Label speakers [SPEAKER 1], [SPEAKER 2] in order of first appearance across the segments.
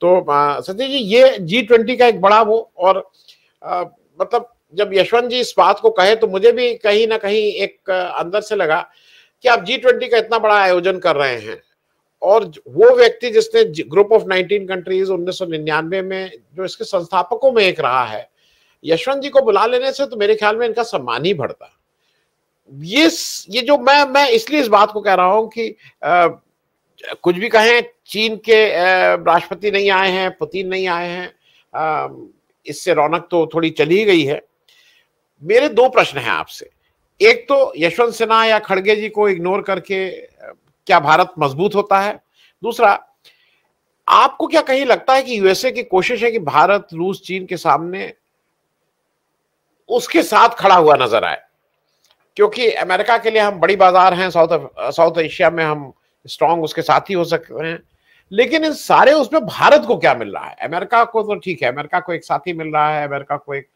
[SPEAKER 1] तो सतीश जी ये G twenty का एक बड़ा वो और आ, मतलब जब यशवंत जी इस बात को कहे तो मुझे भी कहीं ना कहीं एक अंदर से लगा कि आप जी ट्वेंटी का इतना बड़ा आयोजन कर रहे हैं और वो व्यक्ति जिसने ग्रुप ऑफ 19 कंट्रीज 1999 में जो इसके संस्थापकों में एक रहा है यशवंत जी को बुला लेने से तो मेरे ख्याल में इनका सम्मान ही बढ़ता ये ये जो मैं मैं इसलिए इस बात को कह रहा हूं कि आ, कुछ भी कहें चीन के राष्ट्रपति नहीं आए हैं पुतिन नहीं आए हैं इससे रौनक तो थोड़ी चली गई है मेरे दो प्रश्न हैं आपसे एक तो यशवंत सिन्हा या खड़गे जी को इग्नोर करके क्या भारत मजबूत होता है दूसरा आपको क्या कहीं लगता है कि यूएसए की कोशिश है कि भारत रूस चीन के सामने उसके साथ खड़ा हुआ नजर आए क्योंकि अमेरिका के लिए हम बड़ी बाजार हैं साउथ साउथ एशिया में हम स्ट्रांग उसके साथ ही हो सकते हैं लेकिन इन सारे उसमें भारत को क्या मिल रहा है अमेरिका को तो ठीक है अमेरिका को एक साथी मिल रहा है अमेरिका को एक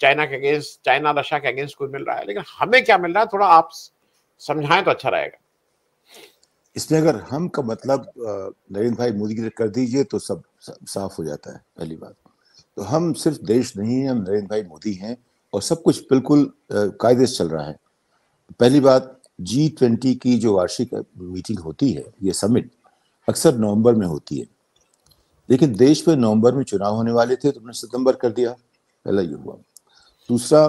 [SPEAKER 1] चाइना के अगेंस्ट चाइना रशिया के अगेंस्ट कुछ मिल रहा है लेकिन हमें क्या मिल रहा है थोड़ा आप समझाएं तो अच्छा रहेगा
[SPEAKER 2] इसमें अगर हम का मतलब नरेंद्र भाई मोदी की कर दीजिए तो सब, सब साफ हो जाता है पहली बात तो हम सिर्फ देश नहीं है हम नरेंद्र भाई मोदी हैं और सब कुछ बिल्कुल कायदे से चल रहा है पहली बात जी ट्वेंटी की जो वार्षिक मीटिंग होती है ये समिट अक्सर नवंबर में होती है लेकिन देश में नवंबर में चुनाव होने वाले थे तो उन्होंने सितंबर कर दिया पहला ये हुआ दूसरा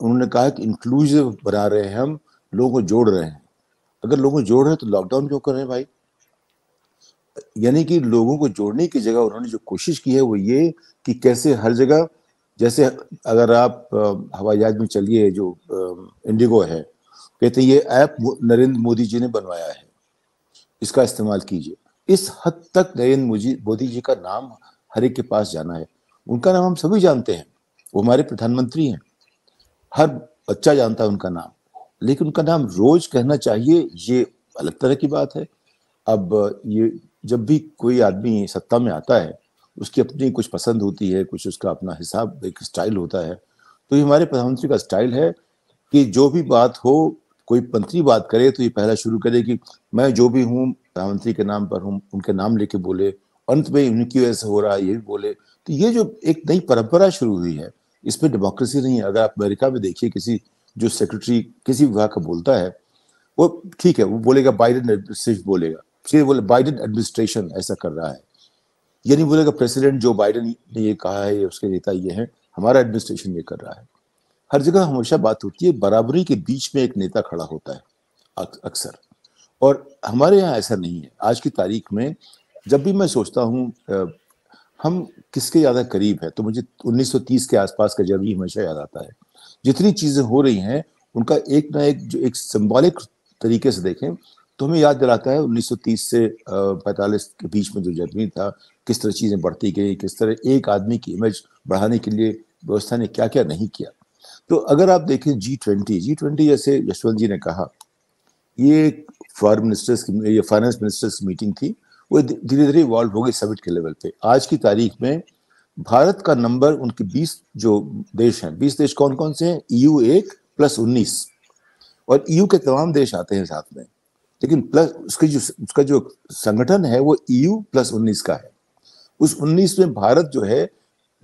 [SPEAKER 2] उन्होंने कहा कि इंक्लूसिव बना रहे हैं हम लोगों को जोड़ रहे हैं अगर लोगों को जोड़ रहे हैं तो लॉकडाउन क्यों कर रहे हैं भाई यानी कि लोगों को जोड़ने की जगह उन्होंने जो कोशिश की है वो ये कि कैसे हर जगह जैसे अगर आप हवाई जहाज में चलिए जो इंडिगो है कहते हैं ये ऐप नरेंद्र मोदी जी ने बनवाया है इसका इस्तेमाल कीजिए इस हद तक नरेंद्र मोदी मोदी जी का नाम हर एक के पास जाना है उनका नाम हम सभी जानते हैं वो हमारे प्रधानमंत्री हैं हर बच्चा जानता है उनका नाम लेकिन उनका नाम रोज कहना चाहिए ये अलग तरह की बात है अब ये जब भी कोई आदमी सत्ता में आता है उसकी अपनी कुछ पसंद होती है कुछ उसका अपना हिसाब एक स्टाइल होता है तो ये हमारे प्रधानमंत्री का स्टाइल है कि जो भी बात हो कोई मंत्री बात करे तो ये पहला शुरू करे कि मैं जो भी हूँ प्रधानमंत्री के नाम पर हूँ उनके नाम लेके बोले अंत में उनकी वजह से हो रहा है ये भी बोले तो ये जो एक नई परंपरा शुरू हुई है इसमें डेमोक्रेसी नहीं है अगर आप अमेरिका में देखिए किसी जो सेक्रेटरी किसी विभाग का बोलता है वो ठीक है वो बोलेगा बाइडन सिर्फ बोलेगा फिर बोले बाइडन एडमिनिस्ट्रेशन ऐसा कर रहा है ये नहीं बोलेगा प्रेसिडेंट जो बाइडन ने ये कहा है उसके नेता ये है हमारा एडमिनिस्ट्रेशन ये कर रहा है हर जगह हमेशा बात होती है बराबरी के बीच में एक नेता खड़ा होता है अक्सर और हमारे यहाँ ऐसा नहीं है आज की तारीख में जब भी मैं सोचता हूँ हम किसके ज़्यादा करीब है तो मुझे 1930 के आसपास का जर्नी हमेशा याद आता है जितनी चीज़ें हो रही हैं उनका एक ना एक जो एक सिम्बॉलिक तरीके से देखें तो हमें याद दिलाता है 1930 से 45 के बीच में जो जर्नी था किस तरह चीज़ें बढ़ती गई किस तरह एक आदमी की इमेज बढ़ाने के लिए व्यवस्था ने क्या क्या नहीं किया तो अगर आप देखें जी ट्वेंटी जी ट्वेंटी जैसे यशवंत जी ने कहा ये फॉरन मिनिस्टर्स की ये फाइनेंस मिनिस्टर्स की मीटिंग थी वो धीरे धीरे इवॉल्व हो गई समिट के लेवल पे आज की तारीख में भारत का नंबर उनके 20 जो देश हैं 20 देश कौन कौन से हैं ईयू e एक प्लस उन्नीस और ईयू e के तमाम देश आते हैं साथ में लेकिन प्लस उसकी जो उसका जो संगठन है वो ईयू e प्लस उन्नीस का है उस उन्नीस में भारत जो है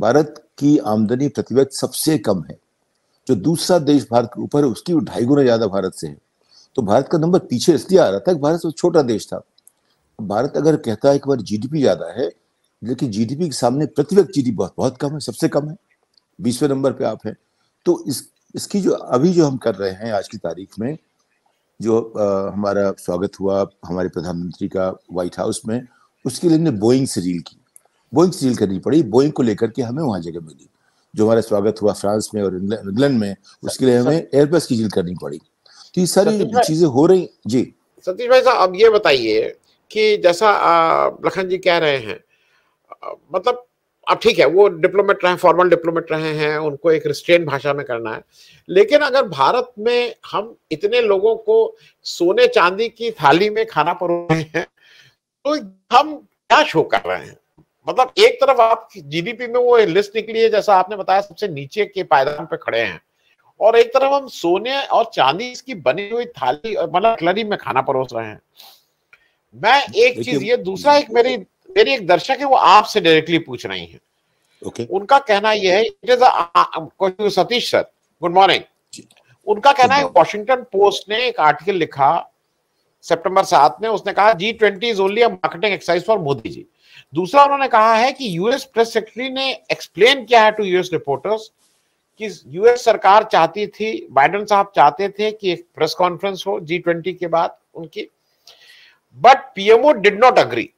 [SPEAKER 2] भारत की आमदनी प्रतिवर्ष सबसे कम है जो दूसरा देश भारत के ऊपर है उसकी वो ढाई गुना ज्यादा भारत से है तो भारत का नंबर पीछे इसलिए आ रहा था कि भारत छोटा देश था भारत अगर कहता है कि बार जीडीपी ज्यादा है लेकिन जीडीपी के सामने प्रति व्यक्ति जीडीपी बहुत बहुत कम है सबसे कम है बीसवें नंबर पे आप हैं तो इस इसकी जो अभी जो हम कर रहे हैं आज की तारीख में जो आ, हमारा स्वागत हुआ हमारे प्रधानमंत्री का व्हाइट हाउस में उसके लिए हमने बोइंग से डील की बोइंग से रील करनी पड़ी बोइंग को लेकर के हमें वहाँ जगह मिली जो हमारा स्वागत हुआ फ्रांस में और इंग्लैंड में उसके लिए हमें एयरबस की डील करनी पड़ी तो ये सारी चीजें हो रही जी
[SPEAKER 1] सतीश भाई साहब अब ये बताइए कि जैसा लखन जी कह रहे हैं मतलब अब ठीक है वो डिप्लोमेट रहे फॉर्मल डिप्लोमेट रहे हैं उनको एक रिस्ट्रेन भाषा में करना है लेकिन अगर भारत में हम इतने लोगों को सोने चांदी की थाली में खाना पर रहे हैं तो हम क्या शो कर रहे हैं मतलब एक तरफ आप जीडीपी में वो लिस्ट निकली है जैसा आपने बताया सबसे नीचे के पायदान पे खड़े हैं और एक तरफ हम सोने और चांदी की बनी हुई थाली मतलब कलरी में खाना परोस रहे हैं मैं एक चीज ये दूसरा एक मेरी मेरी एक दर्शक है वो आपसे डायरेक्टली पूछ रही है okay. उनका कहना यह है it is Satish sir good morning उनका कहना है वॉशिंगटन पोस्ट ने एक आर्टिकल लिखा सितंबर सात में उसने कहा G twenty is only marketing exercise for Modi ji दूसरा उन्होंने कहा है कि यूएस प्रेस सेक्रेटरी ने एक्सप्लेन किया है टू यूएस रिपोर्टर्स कि यूएस सरकार चाहती थी बाइडन साहब चाहते थे कि एक प्रेस कॉन्फ्रेंस हो जी ट्वेंटी के बाद उनकी but PMO did not agree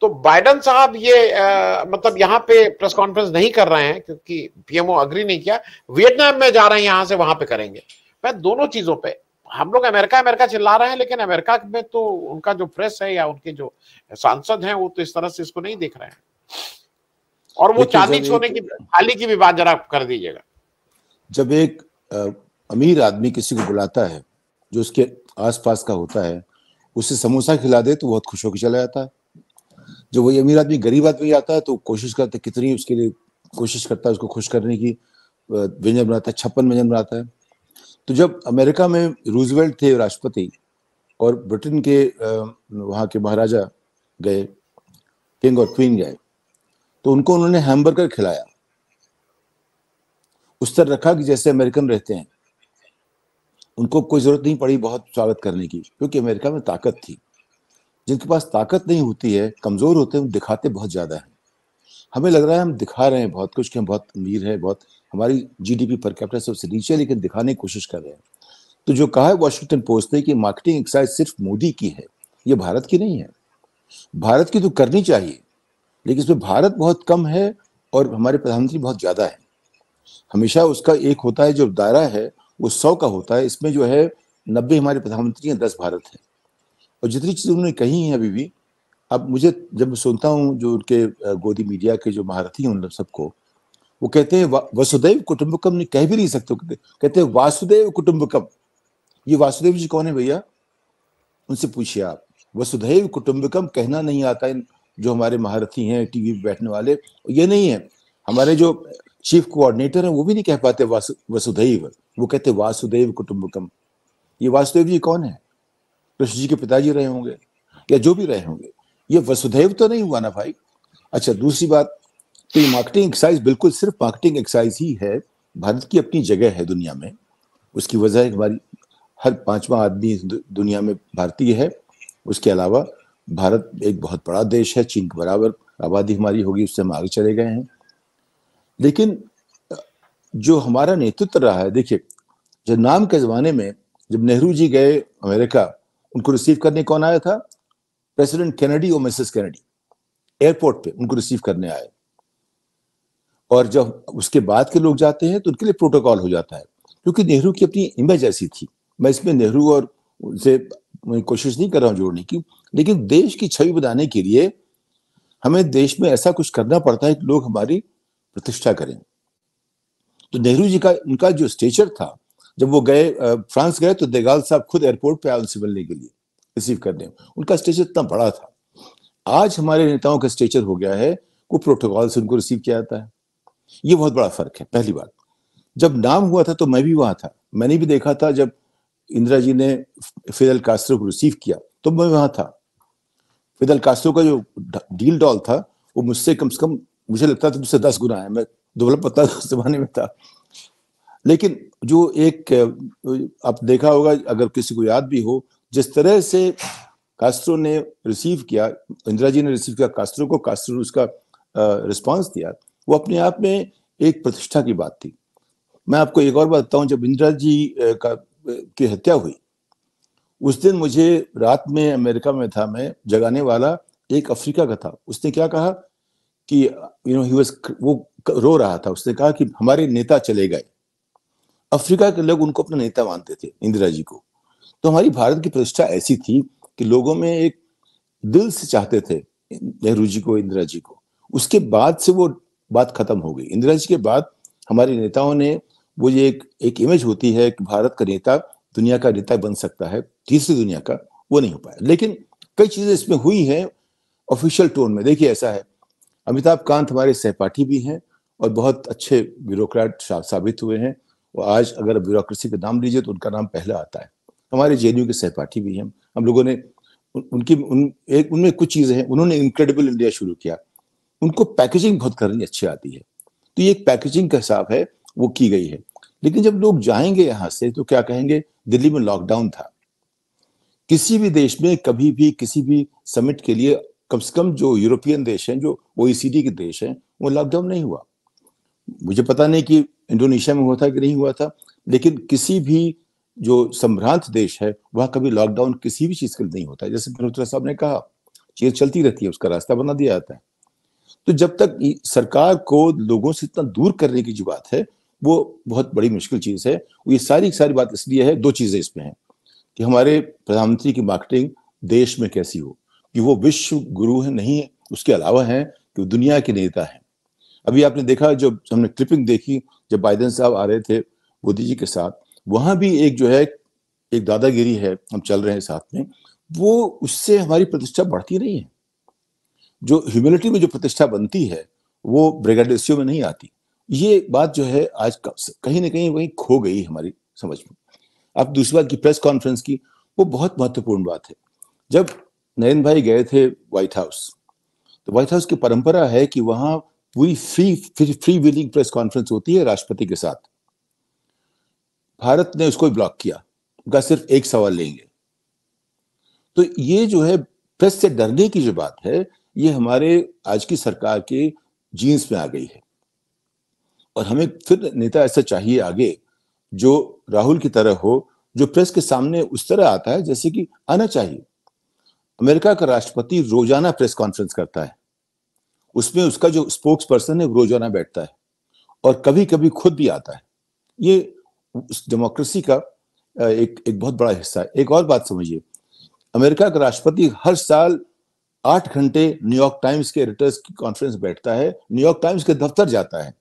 [SPEAKER 1] तो बाइडन साहब ये आ, मतलब यहां पे प्रेस कॉन्फ्रेंस नहीं कर रहे हैं क्योंकि पीएमओ अग्री नहीं किया वियतनाम में जा रहे हैं यहां से वहां पे करेंगे मैं दोनों चीजों पे हम लोग अमेरिका अमेरिका चिल्ला रहे हैं लेकिन अमेरिका में तो उनका जो प्रेस है या उनके जो सांसद हैं वो तो इस तरह से इसको नहीं देख रहे हैं और वो चांदी छोने की थाली की भी बात जरा कर दीजिएगा
[SPEAKER 2] जब एक अमीर आदमी किसी को बुलाता है जो उसके आसपास का होता है उसे समोसा खिला दे तो बहुत खुश होकर चला जाता है जब वही अमीर आदमी गरीब आदमी आता है तो कोशिश करता है कितनी उसके लिए कोशिश करता है उसको खुश करने की व्यंजन बनाता है छप्पन व्यंजन बनाता है तो जब अमेरिका में रूजवेल्ट थे राष्ट्रपति और ब्रिटेन के वहाँ के महाराजा गए किंग और क्वीन गए तो उनको उन्होंने हैमबर्गर खिलाया उस तरह रखा कि जैसे अमेरिकन रहते हैं उनको कोई जरूरत नहीं पड़ी बहुत स्वागत करने की क्योंकि अमेरिका में ताकत थी जिनके पास ताकत नहीं होती है कमजोर होते हैं दिखाते बहुत ज्यादा है हमें लग रहा है हम दिखा रहे हैं बहुत कुछ कि हम बहुत अमीर है बहुत हमारी जीडीपी पर कैपिटल सबसे नीचे लेकिन दिखाने की कोशिश कर रहे हैं तो जो कहा है वॉशिंगटन पोस्ट ने कि मार्केटिंग एक्सरसाइज सिर्फ मोदी की है ये भारत की नहीं है भारत की तो करनी चाहिए लेकिन इसमें भारत बहुत कम है और हमारे प्रधानमंत्री बहुत ज्यादा है हमेशा उसका एक होता है जो दायरा है वो सौ का होता है इसमें जो है नब्बे हमारे प्रधानमंत्री हैं दस भारत है और जितनी चीज़ उन्होंने कही हैं अभी भी अब मुझे जब सुनता हूँ जो उनके गोदी मीडिया के जो महारथी हैं उन सबको वो कहते हैं वसुदेव कुटुंबकम नहीं कह भी नहीं सकते कहते हैं वासुदेव कुटुंबकम ये वासुदेव जी कौन है भैया उनसे पूछिए आप वसुदेव कुटुंबकम कहना नहीं आता इन जो हमारे महारथी हैं टीवी पे बैठने वाले ये नहीं है हमारे जो चीफ कोऑर्डिनेटर हैं वो भी नहीं कह पाते वसुदेव वो कहते वासुदेव कुटुंबकम ये वासुदेव जी कौन है कृष्ण जी के पिताजी रहे होंगे या जो भी रहे होंगे ये वसुदेव तो नहीं हुआ ना भाई अच्छा दूसरी बात तो ये मार्केटिंग एक्सरसाइज बिल्कुल सिर्फ मार्केटिंग एक्सरसाइज ही है भारत की अपनी जगह है दुनिया में उसकी वजह हमारी हर पांचवा आदमी दुनिया में भारतीय है उसके अलावा भारत एक बहुत बड़ा देश है चीन के बराबर आबादी हमारी होगी उससे हम आगे चले गए हैं लेकिन जो हमारा नेतृत्व रहा है देखिए जब नाम के जमाने में जब नेहरू जी गए अमेरिका उनको रिसीव करने कौन आया था प्रेसिडेंट कैनेडी और मिसेस कैनेडी एयरपोर्ट पे उनको रिसीव करने आए और जब उसके बाद के लोग जाते हैं तो उनके लिए प्रोटोकॉल हो जाता है क्योंकि नेहरू की अपनी इमेज ऐसी थी मैं इसमें नेहरू और उनसे कोशिश नहीं कर रहा हूँ जोड़ने की लेकिन देश की छवि बनाने के लिए हमें देश में ऐसा कुछ करना पड़ता है कि लोग हमारी प्रतिष्ठा करें तो नेहरू जी का उनका जो स्टेचर था जब वो गए फ्रांस गए तो देगाल साहब खुद एयरपोर्ट पे आए उनसे मिलने के लिए रिसीव करने उनका स्टेचर इतना बड़ा था आज हमारे नेताओं का स्टेचर हो गया है वो प्रोटोकॉल से उनको रिसीव किया जाता है ये बहुत बड़ा फर्क है पहली बात जब नाम हुआ था तो मैं भी वहां था मैंने भी देखा था जब इंदिरा जी ने फिदल कास्त्रो को रिसीव किया तो मैं वहां था फिदल कास्त्रो का जो डील डॉल था वो मुझसे कम से कम मुझे लगता था मुझसे दस गुना है मैं दुबला पत्ता तो उस जमाने में था लेकिन जो एक आप देखा होगा अगर किसी को याद भी हो जिस तरह से कास्त्रो ने रिसीव किया इंदिरा जी ने रिसीव किया कास्त्रो को कास्त्रो उसका रिस्पॉन्स दिया वो अपने आप में एक प्रतिष्ठा की बात थी मैं आपको एक और बात बताऊं जब इंदिरा जी का की हत्या हुई उस दिन मुझे रात में अमेरिका में था मैं जगाने वाला एक अफ्रीका का था उसने क्या कहा कि यू नो ही वाज वो रो रहा था उसने कहा कि हमारे नेता चले गए अफ्रीका के लोग उनको अपना नेता मानते थे इंदिरा जी को तो हमारी भारत की प्रतिष्ठा ऐसी थी कि लोगों में एक दिल से चाहते थे नेहरू जी को इंदिरा जी को उसके बाद से वो बात खत्म हो गई इंदिरा जी के बाद हमारे नेताओं ने वो ये एक एक इमेज होती है कि भारत का नेता दुनिया का नेता बन सकता है तीसरी दुनिया का वो नहीं हो पाया लेकिन कई चीजें इसमें हुई हैं ऑफिशियल टोन में देखिए ऐसा है अमिताभ कांत हमारे सहपाठी भी हैं और बहुत अच्छे ब्यूरोक्रेट साबित हुए हैं और आज अगर ब्यूरोक्रेसी का नाम लीजिए तो उनका नाम पहला आता है हमारे जे के सहपाठी भी हैं हम लोगों ने उनकी उन एक उनमें कुछ चीज़ें हैं उन्होंने इनक्रेडिबल इंडिया शुरू किया उनको पैकेजिंग बहुत करनी अच्छी आती है तो ये एक पैकेजिंग का हिसाब है वो की गई है लेकिन जब लोग जाएंगे यहाँ से तो क्या कहेंगे दिल्ली में लॉकडाउन था किसी भी देश में कभी भी किसी भी समिट के लिए कम से कम जो यूरोपियन देश हैं जो ओ के देश हैं वो लॉकडाउन नहीं हुआ मुझे पता नहीं कि इंडोनेशिया में हुआ था कि नहीं हुआ था लेकिन किसी भी जो संभ्रांत देश है वहां कभी लॉकडाउन किसी भी चीज के लिए नहीं होता है जैसे मल्होत्रा साहब ने कहा चीज चलती रहती है उसका रास्ता बना दिया जाता है तो जब तक सरकार को लोगों से इतना दूर करने की जो बात है वो बहुत बड़ी मुश्किल चीज है ये सारी सारी बात इसलिए है दो चीजें इसमें हैं कि हमारे प्रधानमंत्री की मार्केटिंग देश में कैसी हो कि वो विश्व गुरु है नहीं है उसके अलावा है कि वो दुनिया के नेता है अभी आपने देखा जब हमने क्लिपिंग देखी जब बाइडन साहब आ रहे थे मोदी जी के साथ वहां भी एक जो है एक दादागिरी है हम चल रहे हैं साथ में वो उससे हमारी प्रतिष्ठा बढ़ती नहीं है जो ह्यूमिलिटी में जो प्रतिष्ठा बनती है वो ब्रिगेडियो में नहीं आती ये बात जो है आज कहीं ना कहीं वहीं खो गई हमारी समझ में अब दूसरी बात की प्रेस कॉन्फ्रेंस की वो बहुत महत्वपूर्ण बात है जब नरेंद्र भाई गए थे व्हाइट हाउस तो व्हाइट हाउस की परंपरा है कि वहां पूरी free free, free wheeling press conference होती है राष्ट्रपति के साथ भारत ने उसको ब्लॉक किया उनका सिर्फ एक सवाल लेंगे तो ये जो है प्रेस से डरने की जो बात है ये हमारे आज की सरकार के जीन्स में आ गई है और हमें फिर नेता ऐसा चाहिए आगे जो राहुल की तरह हो जो प्रेस के सामने उस तरह आता है जैसे कि आना चाहिए अमेरिका का राष्ट्रपति रोजाना प्रेस कॉन्फ्रेंस करता है उसमें उसका जो स्पोक्स पर्सन है वो रोजाना बैठता है और कभी कभी खुद भी आता है ये उस डेमोक्रेसी का एक एक बहुत बड़ा हिस्सा है एक और बात समझिए अमेरिका का राष्ट्रपति हर साल आठ घंटे न्यूयॉर्क टाइम्स के एडिटर्स की कॉन्फ्रेंस बैठता है न्यूयॉर्क टाइम्स के दफ्तर जाता है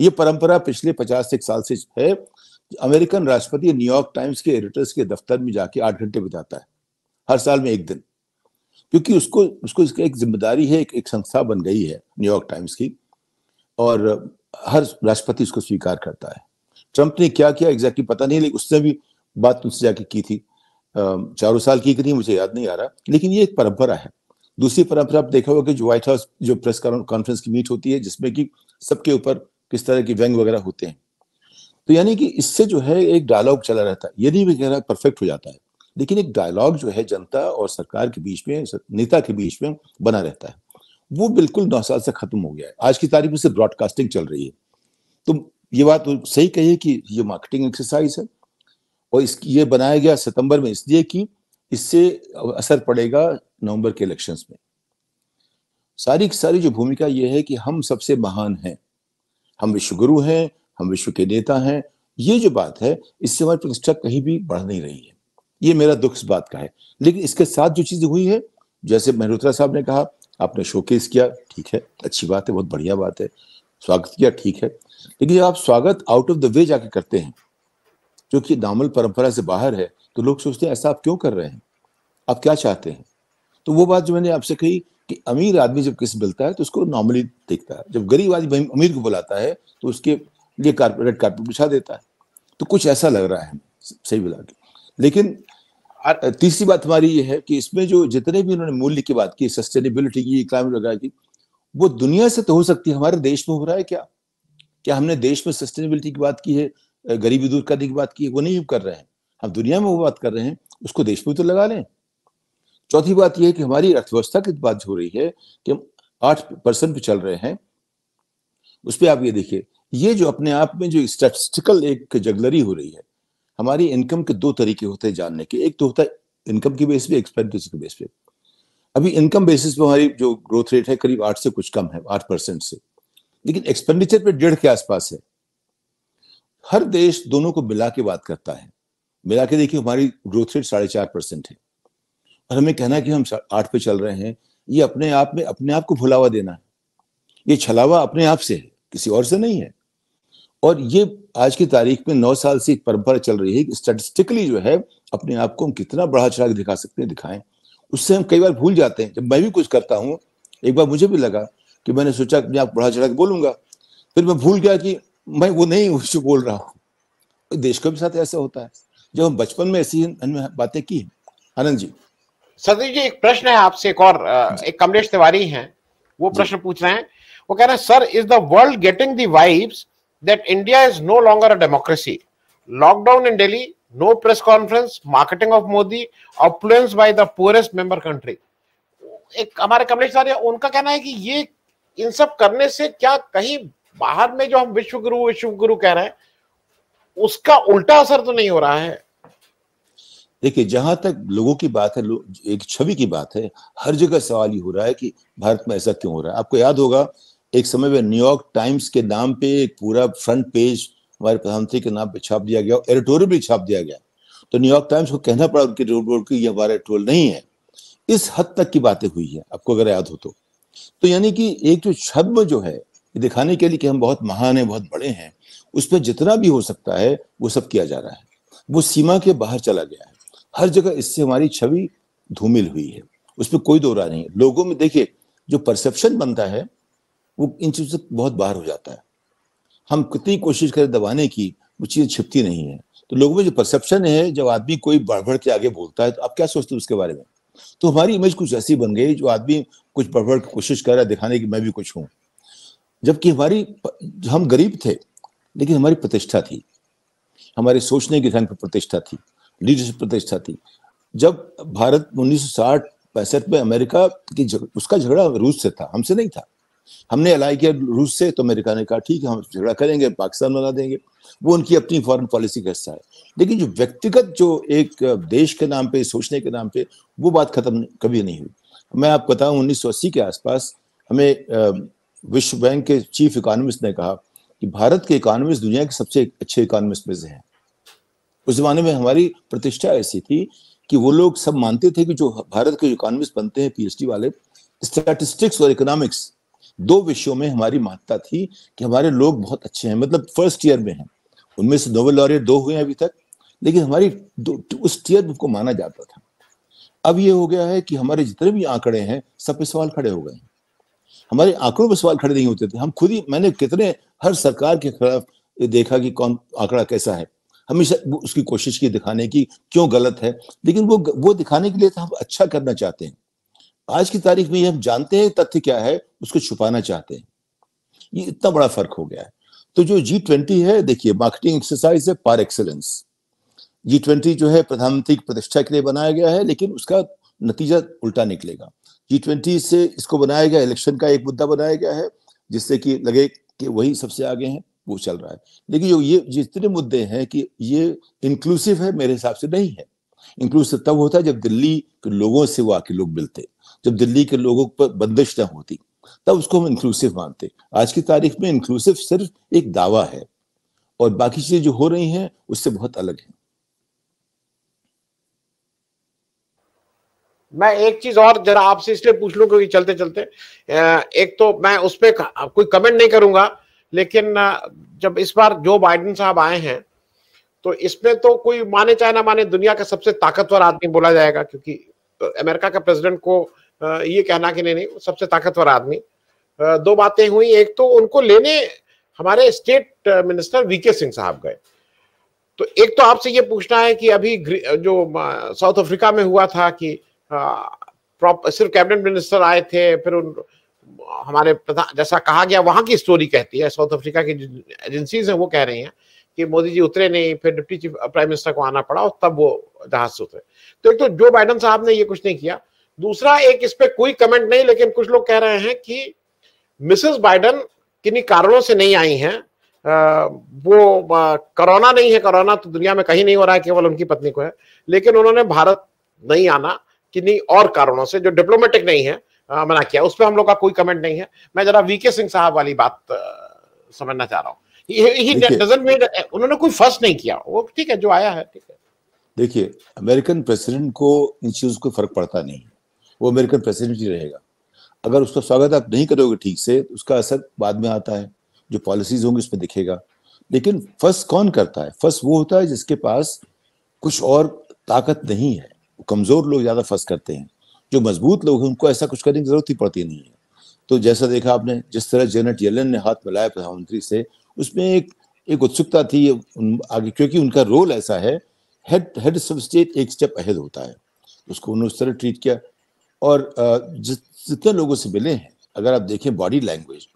[SPEAKER 2] ये परंपरा पिछले पचास एक साल से है अमेरिकन राष्ट्रपति न्यूयॉर्क टाइम्स के एडिटर्स के दफ्तर में जाके आठ घंटे बिताता है हर साल में एक दिन क्योंकि उसको उसको इसका एक जिम्मेदारी है एक, एक संस्था बन गई है न्यूयॉर्क टाइम्स की और हर राष्ट्रपति इसको स्वीकार करता है ट्रंप ने क्या किया एग्जैक्टली पता नहीं लेकिन उसने भी बात उनसे जाके की थी चारों साल की कि नहीं मुझे याद नहीं आ रहा लेकिन ये एक परंपरा है दूसरी परंपरा आप देखा होगा कि जो व्हाइट हाउस जो प्रेस कॉन्फ्रेंस की मीट होती है जिसमें कि सबके ऊपर किस तरह की व्यंग वगैरह होते हैं तो यानी कि इससे जो है एक डायलॉग चला रहता है यदि वगैरह परफेक्ट हो जाता है लेकिन एक डायलॉग जो है जनता और सरकार के बीच में नेता के बीच में बना रहता है वो बिल्कुल नौ साल से खत्म हो गया है आज की तारीख में से ब्रॉडकास्टिंग चल रही है तो ये बात तो सही कही कि ये मार्केटिंग एक्सरसाइज है और इस ये बनाया गया सितंबर में इसलिए कि इससे असर पड़ेगा नवंबर के इलेक्शंस में सारी सारी जो भूमिका ये है कि हम सबसे महान हैं हम विश्वगुरु हैं हम विश्व के नेता हैं ये जो बात है इससे हमारी प्रतिष्ठा कहीं भी बढ़ नहीं रही है ये मेरा दुख इस बात का है लेकिन इसके साथ जो चीज हुई है जैसे मल्होत्रा साहब ने कहा आपने शोकेस किया ठीक है अच्छी बात है बहुत बढ़िया बात है स्वागत किया ठीक है लेकिन जब आप स्वागत आउट ऑफ द वे जाके करते हैं जो कि दामल परंपरा से बाहर है तो लोग सोचते हैं ऐसा आप क्यों कर रहे हैं आप क्या चाहते हैं तो वो बात जो मैंने आपसे कही कि अमीर आदमी जब किस मिलता है तो उसको नॉर्मली देखता है जब गरीब आदमी अमीर को बुलाता है तो उसके लिए कारपोरेट रेड बिछा देता है तो कुछ ऐसा लग रहा है सही बुला के लेकिन तीसरी बात हमारी ये है कि इसमें जो जितने भी उन्होंने मूल्य की बात की सस्टेनेबिलिटी की क्लाइमेट वगैरह की वो दुनिया से तो हो सकती है हमारे देश में हो रहा है क्या क्या हमने देश में सस्टेनेबिलिटी की बात की है गरीबी दूर करने की बात की है वो नहीं कर रहे हैं हम दुनिया में वो बात कर रहे हैं उसको देश में तो लगा लें चौथी बात यह है कि हमारी अर्थव्यवस्था की बात हो रही है कि हम आठ परसेंट पे चल रहे हैं उस पर आप ये देखिए ये जो अपने आप में जो स्टैटिस्टिकल एक जगलरी हो रही है हमारी इनकम के दो तरीके होते हैं जानने के एक तो होता है इनकम की बेस पे एक्सपेंडिचर की बेस पे अभी इनकम बेसिस पे हमारी जो ग्रोथ रेट है करीब आठ से कुछ कम है आठ परसेंट से लेकिन एक्सपेंडिचर पे डेढ़ के आसपास है हर देश दोनों को मिला के बात करता है मिला के देखिए हमारी ग्रोथ रेट साढ़े चार परसेंट है और हमें कहना कि हम आठ पे चल रहे हैं ये अपने आप में अपने आप को भुलावा देना है ये छलावा अपने आप से है किसी और से नहीं है और ये आज की तारीख में नौ साल से एक परंपरा चल रही है कि स्टेटिस्टिकली जो है अपने आप को हम कितना बढ़ा चढ़ा दिखा सकते हैं दिखाएं उससे हम कई बार भूल जाते हैं जब मैं भी कुछ करता हूँ एक बार मुझे भी लगा कि मैंने सोचा अपने मैं आप बढ़ा चढ़ा के बोलूंगा फिर मैं भूल गया कि मैं वो नहीं उससे बोल रहा हूँ देश का भी साथ ऐसा होता है जो हम बचपन में ऐसी बातें की आनंद जी
[SPEAKER 1] सतीश जी एक प्रश्न है आपसे एक और एक कमलेश तिवारी हैं वो प्रश्न पूछ रहे हैं वो कह रहे हैं sir is the world getting the vibes that India is no longer a democracy lockdown in Delhi no press conference marketing of Modi affluence by the poorest member country एक हमारे कमलेश तिवारी उनका कहना है कि ये इन सब करने से क्या कहीं बाहर में जो हम विश्व गुरु विश्व गुरु कह रहे हैं उसका उल्टा असर तो नहीं हो रहा है
[SPEAKER 2] देखिए जहां तक लोगों की बात है एक छवि की बात है हर जगह सवाल ये हो रहा है कि भारत में ऐसा क्यों हो रहा है आपको याद होगा एक समय में न्यूयॉर्क टाइम्स के नाम पे एक पूरा फ्रंट पेज हमारे प्रधानमंत्री के नाम पे छाप दिया गया और एडिटोरियल भी छाप दिया गया तो न्यूयॉर्क टाइम्स को कहना पड़ा उनके बोर्ड की हमारा एडिटोरियल नहीं है इस हद तक की बातें हुई है आपको अगर याद हो तो, तो यानी कि एक जो छद्म जो है दिखाने के लिए कि हम बहुत महान है बहुत बड़े हैं उस पर जितना भी हो सकता है वो सब किया जा रहा है वो सीमा के बाहर चला गया है हर जगह इससे हमारी छवि धूमिल हुई है उसमें कोई दो नहीं है लोगों में देखिए जो परसेप्शन बनता है वो इन चीज़ों से बहुत बाहर हो जाता है हम कितनी कोशिश करें दबाने की वो चीज़ छिपती नहीं है तो लोगों में जो परसेप्शन है जब आदमी कोई बढ़ के आगे बोलता है तो आप क्या सोचते हो उसके बारे में तो हमारी इमेज कुछ ऐसी बन गई जो आदमी कुछ बढ़ की कोशिश कर रहा है दिखाने की मैं भी कुछ हूँ जबकि हमारी हम गरीब थे लेकिन हमारी प्रतिष्ठा थी हमारे सोचने के ढंग पर प्रतिष्ठा थी लीडरशिप प्रतिष्ठा थी जब भारत उन्नीस सौ पैंसठ में अमेरिका की उसका झगड़ा रूस से था हमसे नहीं था हमने अलाय किया रूस से तो अमेरिका ने कहा ठीक है हम झगड़ा करेंगे पाकिस्तान बना देंगे वो उनकी अपनी फॉरेन पॉलिसी का हिस्सा है लेकिन जो व्यक्तिगत जो एक देश के नाम पे सोचने के नाम पे वो बात खत्म कभी नहीं हुई मैं आपको बताऊं 1980 के आसपास हमें विश्व बैंक के चीफ इकोनॉमिस्ट ने कहा कि भारत के इकानमिस्ट दुनिया के सबसे अच्छे इकानमिस्ट में से हैं उस जमाने में हमारी प्रतिष्ठा ऐसी थी कि वो लोग सब मानते थे कि जो भारत के इकोनॉमिस्ट बनते हैं पीएचडी वाले स्टैटिस्टिक्स और इकोनॉमिक्स दो विषयों में हमारी महत्ता थी कि हमारे लोग बहुत अच्छे हैं मतलब फर्स्ट ईयर में हैं उनमें से नोबेल लॉरियर दो हुए हैं अभी तक लेकिन हमारी उस टीयर को माना जाता था अब ये हो गया है कि हमारे जितने भी आंकड़े हैं सब पे सवाल खड़े हो गए हैं हमारे आंकड़ों पर सवाल खड़े नहीं होते थे हम खुद ही मैंने कितने हर सरकार के खिलाफ देखा कि कौन आंकड़ा कैसा है हमेशा उसकी कोशिश की दिखाने की क्यों गलत है लेकिन वो वो दिखाने के लिए तो हम अच्छा करना चाहते हैं आज की तारीख में हम जानते हैं तथ्य क्या है उसको छुपाना चाहते हैं ये इतना बड़ा फर्क हो गया है तो जो जी ट्वेंटी है देखिए मार्केटिंग एक्सरसाइज है पार एक्सलेंस जी ट्वेंटी जो है प्रधानमंत्री की प्रतिष्ठा के लिए बनाया गया है लेकिन उसका नतीजा उल्टा निकलेगा जी ट्वेंटी से इसको बनाया गया इलेक्शन का एक मुद्दा बनाया गया है जिससे कि लगे कि वही सबसे आगे हैं वो चल रहा है लेकिन जो ये जितने मुद्दे हैं कि ये इंक्लूसिव है मेरे हिसाब से नहीं है इंक्लूसिव तब होता है जब दिल्ली के लोगों से वो आके लोग मिलते जब दिल्ली के लोगों पर बंदिश न होती तब उसको हम इंक्लूसिव मानते आज की तारीख में इंक्लूसिव सिर्फ एक दावा है और बाकी चीजें जो हो रही हैं उससे बहुत अलग है
[SPEAKER 1] मैं एक चीज और जरा आपसे इसलिए पूछ लू क्योंकि चलते चलते एक तो मैं उस पर कोई कमेंट नहीं करूंगा लेकिन जब इस बार जो बाइडन साहब आए हैं तो इसमें तो कोई माने चाहे ना माने दुनिया का सबसे ताकतवर आदमी बोला जाएगा क्योंकि अमेरिका का प्रेसिडेंट को ये कहना कि नहीं नहीं सबसे ताकतवर आदमी दो बातें हुई एक तो उनको लेने हमारे स्टेट मिनिस्टर वीके सिंह साहब गए तो एक तो आपसे ये पूछना है कि अभी जो साउथ अफ्रीका में हुआ था कि सिर्फ कैबिनेट मिनिस्टर आए थे फिर उन हमारे प्रधान जैसा कहा गया वहां की स्टोरी कहती है साउथ अफ्रीका की एजेंसीज हैं वो कह रही हैं कि मोदी जी उतरे नहीं फिर डिप्टी चीफ प्राइम मिनिस्टर को आना पड़ा और तब वो जहाज से उतरे तो एक तो जो बाइडन साहब ने ये कुछ नहीं किया दूसरा एक इस पर कोई कमेंट नहीं लेकिन कुछ लोग कह रहे हैं कि मिसेस बाइडन किन्हीं कारणों से नहीं आई हैं वो कोरोना नहीं है कोरोना तो दुनिया में कहीं नहीं हो रहा है केवल उनकी पत्नी को है लेकिन उन्होंने भारत नहीं आना किन्हीं और कारणों से जो डिप्लोमेटिक नहीं है मना किया उस पर हम लोग का कोई कमेंट नहीं है मैं जरा वीके सिंह साहब वाली बात समझना चाह रहा हूँ उन्होंने कोई फर्स्ट नहीं किया वो ठीक है जो आया है ठीक है
[SPEAKER 2] देखिए अमेरिकन प्रेसिडेंट को इन चीज को फर्क पड़ता नहीं वो अमेरिकन प्रेसिडेंट ही रहेगा अगर उसका स्वागत आप नहीं करोगे ठीक से तो उसका असर बाद में आता है जो पॉलिसीज होंगी उसमें दिखेगा लेकिन फर्स्ट कौन करता है फर्स्ट वो होता है जिसके पास कुछ और ताकत नहीं है कमज़ोर लोग ज़्यादा फंस करते हैं जो मजबूत लोग हैं उनको ऐसा कुछ करने की जरूरत ही पड़ती नहीं है तो जैसा देखा आपने जिस तरह जेनेट येलन ने हाथ मिलाया प्रधानमंत्री से उसमें एक एक उत्सुकता थी उन, आगे क्योंकि उनका रोल ऐसा है हेड हेड स्टेट एक स्टेप अहेद होता है उसको उन्होंने उस तरह ट्रीट किया और जिस जितने लोगों से मिले हैं अगर आप देखें बॉडी लैंग्वेज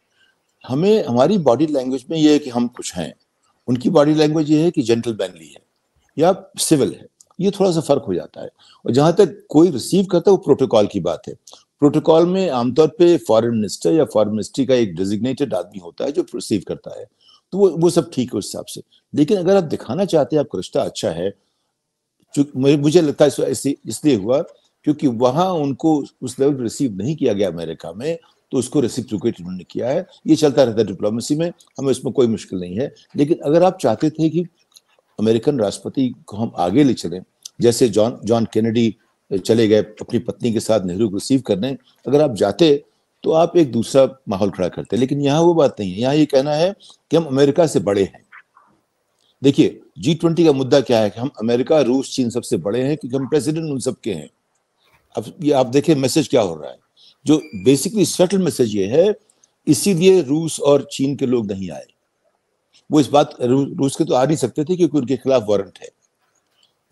[SPEAKER 2] हमें हमारी बॉडी लैंग्वेज में ये है कि हम कुछ हैं उनकी बॉडी लैंग्वेज ये है कि जेंटल बैंगली है या सिविल है ये थोड़ा सा फर्क हो जाता है और जहां तक कोई रिसीव करता है वो प्रोटोकॉल की बात है प्रोटोकॉल में आमतौर पे फॉरेन मिनिस्टर या फॉरेन मिनिस्ट्री का एक डेजिग्नेटेड आदमी होता है जो रिसीव करता है तो वो वो सब ठीक है उस हिसाब से लेकिन अगर आप दिखाना चाहते हैं आपका रिश्ता अच्छा है मुझे लगता है इसलिए हुआ क्योंकि वहां उनको उस लेवल पर रिसीव नहीं किया गया अमेरिका में तो उसको रेसिप्रोकेट उन्होंने किया है ये चलता रहता है डिप्लोमेसी में हमें इसमें कोई मुश्किल नहीं है लेकिन अगर आप चाहते थे कि अमेरिकन राष्ट्रपति को हम आगे ले चले जैसे जॉन जॉन कैनेडी चले गए अपनी पत्नी के साथ नेहरू को रिसीव करने अगर आप जाते तो आप एक दूसरा माहौल खड़ा करते लेकिन यहाँ वो बात नहीं है यहाँ ये कहना है कि हम अमेरिका से बड़े हैं देखिए जी ट्वेंटी का मुद्दा क्या है कि हम अमेरिका रूस चीन सबसे बड़े हैं क्योंकि हम प्रेसिडेंट उन सबके हैं अब ये आप देखें मैसेज क्या हो रहा है जो बेसिकली सेटल मैसेज ये है इसीलिए रूस और चीन के लोग नहीं आए वो इस बात रूस के तो आ नहीं सकते थे क्योंकि उनके खिलाफ वारंट है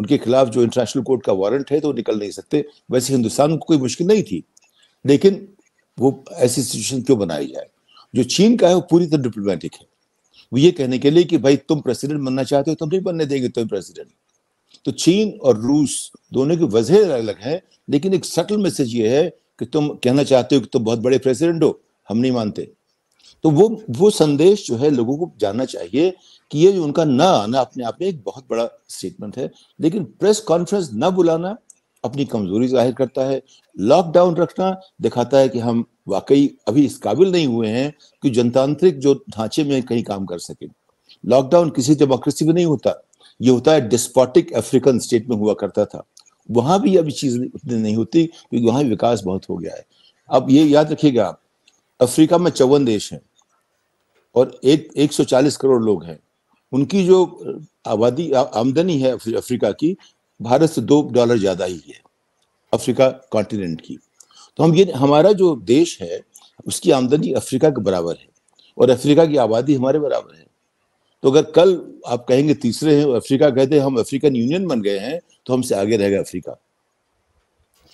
[SPEAKER 2] उनके खिलाफ जो इंटरनेशनल कोर्ट का वारंट है तो निकल नहीं सकते वैसे हिंदुस्तान को कोई मुश्किल नहीं थी लेकिन वो ऐसी सिचुएशन क्यों बनाई जाए जो चीन का है वो पूरी तरह डिप्लोमेटिक है वो ये कहने के लिए कि भाई तुम प्रेसिडेंट बनना चाहते हो तुम तो नहीं बनने देंगे तुम प्रेसिडेंट तो चीन और रूस दोनों की वजह अलग अलग है लेकिन एक सटल मैसेज ये है कि तुम कहना चाहते हो कि तुम बहुत बड़े प्रेसिडेंट हो हम नहीं मानते तो वो वो संदेश जो है लोगों को जानना चाहिए कि ये जो उनका ना आना अपने आप में एक बहुत बड़ा स्टेटमेंट है लेकिन प्रेस कॉन्फ्रेंस ना बुलाना अपनी कमजोरी जाहिर करता है लॉकडाउन रखना दिखाता है कि हम वाकई अभी इस काबिल नहीं हुए हैं कि जनतांत्रिक जो ढांचे में कहीं काम कर सके लॉकडाउन किसी डेमोक्रेसी में नहीं होता ये होता है डिस्पोटिक अफ्रीकन स्टेट में हुआ करता था वहां भी अभी चीज उतनी नहीं होती क्योंकि वहां विकास बहुत हो गया है अब ये याद रखिएगा अफ्रीका में चौवन देश हैं और एक सौ चालीस करोड़ लोग हैं उनकी जो आबादी आमदनी है अफ्रीका की भारत से दो डॉलर ज़्यादा ही है अफ्रीका कॉन्टिनेंट की तो हम ये हमारा जो देश है उसकी आमदनी अफ्रीका के बराबर है और अफ्रीका की आबादी हमारे बराबर है तो अगर कल आप कहेंगे तीसरे हैं अफ्रीका कहते हैं हम अफ्रीकन यूनियन बन गए हैं तो हमसे आगे रहेगा अफ्रीका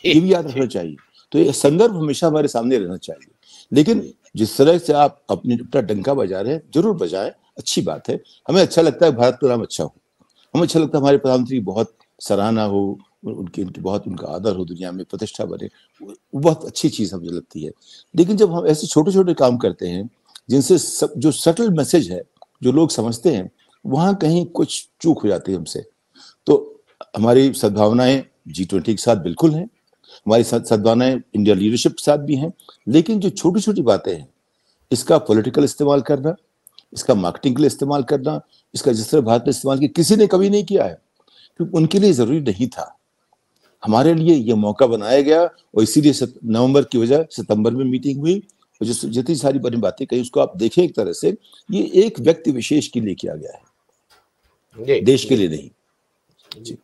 [SPEAKER 2] ये भी याद रखना चाहिए तो ये संदर्भ हमेशा हमारे सामने रहना चाहिए लेकिन जिस तरह से आप अपनी अपना डंका बजा रहे हैं जरूर बजाएं अच्छी बात है हमें अच्छा लगता है भारत का नाम अच्छा हो हमें अच्छा लगता है हमारे प्रधानमंत्री बहुत सराहना हो उनकी उनकी बहुत उनका आदर हो दुनिया में प्रतिष्ठा बने वो बहुत अच्छी चीज़ हमें लगती है लेकिन जब हम ऐसे छोटे छोटे काम करते हैं जिनसे सब जो सटल मैसेज है जो लोग समझते हैं वहाँ कहीं कुछ चूक हो जाती है हमसे तो हमारी सद्भावनाएं जी ट्वेंटी के साथ बिल्कुल हैं हमारी सद्भावनाएं इंडिया लीडरशिप के साथ भी हैं लेकिन जो छोटी छोटी बातें हैं इसका पॉलिटिकल इस्तेमाल करना इसका मार्केटिंग के लिए इस्तेमाल करना इसका जिस तरह भारत ने इस्तेमाल किया किसी ने कभी नहीं किया है क्योंकि उनके लिए ज़रूरी नहीं था हमारे लिए ये मौका बनाया गया और इसीलिए नवंबर की वजह सितंबर में मीटिंग हुई और जिस जितनी सारी बड़ी बातें कही उसको आप देखें एक तरह से ये एक व्यक्ति विशेष के लिए किया गया है देश के लिए नहीं जी